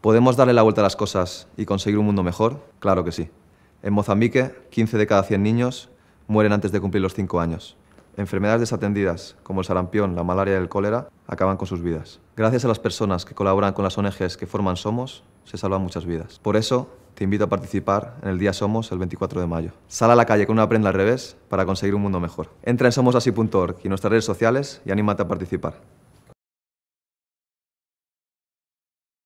¿Podemos darle la vuelta a las cosas y conseguir un mundo mejor? Claro que sí. En Mozambique, 15 de cada 100 niños mueren antes de cumplir los 5 años. Enfermedades desatendidas, como el sarampión, la malaria y el cólera, acaban con sus vidas. Gracias a las personas que colaboran con las ONGs que forman Somos, se salvan muchas vidas. Por eso, te invito a participar en el Día Somos el 24 de mayo. Sal a la calle con una prenda al revés para conseguir un mundo mejor. Entra en somosasi.org y en nuestras redes sociales y anímate a participar.